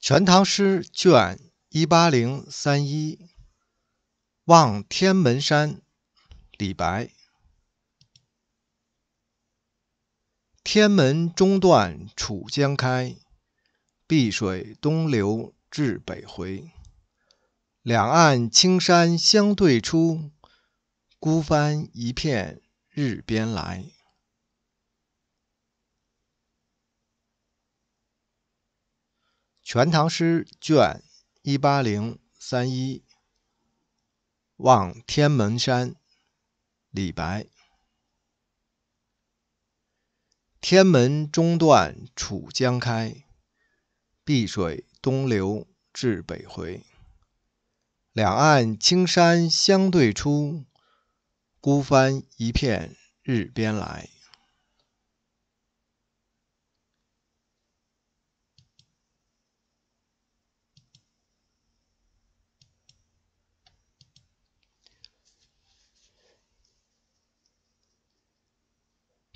《全唐诗》卷一八零三一，《望天门山》李白。天门中断楚江开，碧水东流至北回。两岸青山相对出，孤帆一片日边来。《全唐诗》卷一八零三一，《望天门山》李白。天门中断楚江开，碧水东流至北回。两岸青山相对出，孤帆一片日边来。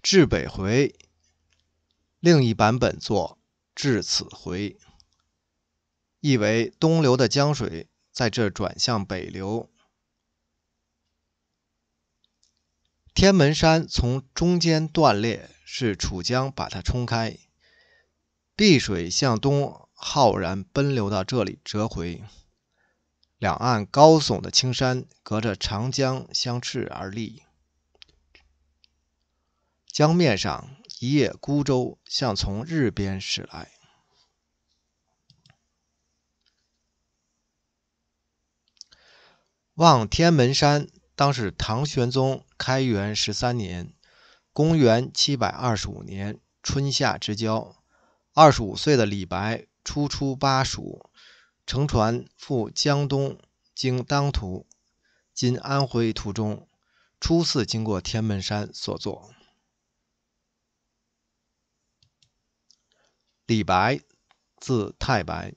至北回，另一版本作至此回，意为东流的江水在这转向北流。天门山从中间断裂，是楚江把它冲开。碧水向东浩然奔流到这里折回，两岸高耸的青山隔着长江相斥而立。江面上一叶孤舟，像从日边驶来。望天门山，当是唐玄宗开元十三年（公元725年）春夏之交。二十五岁的李白初出巴蜀，乘船赴江东，经当涂、今安徽途中，初次经过天门山所作。李白，字太白，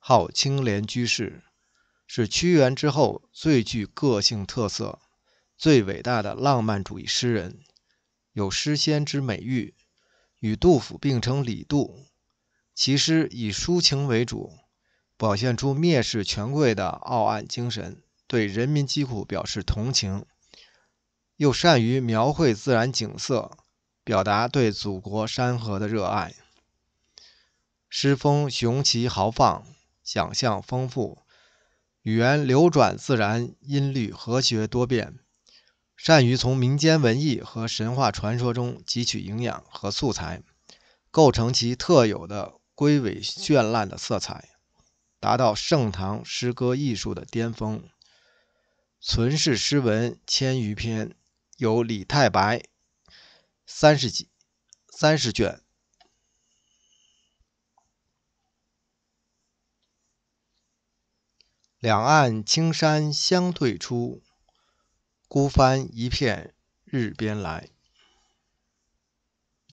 号青莲居士，是屈原之后最具个性特色、最伟大的浪漫主义诗人，有“诗仙”之美誉，与杜甫并称“李杜”。其诗以抒情为主，表现出蔑视权贵的傲岸精神，对人民疾苦表示同情，又善于描绘自然景色，表达对祖国山河的热爱。诗风雄奇豪放，想象丰富，语言流转自然，音律和谐多变。善于从民间文艺和神话传说中汲取营养和素材，构成其特有的瑰伟绚烂的色彩，达到盛唐诗歌艺术的巅峰。存世诗文千余篇，有《李太白》三十几三十卷。两岸青山相对出，孤帆一片日边来。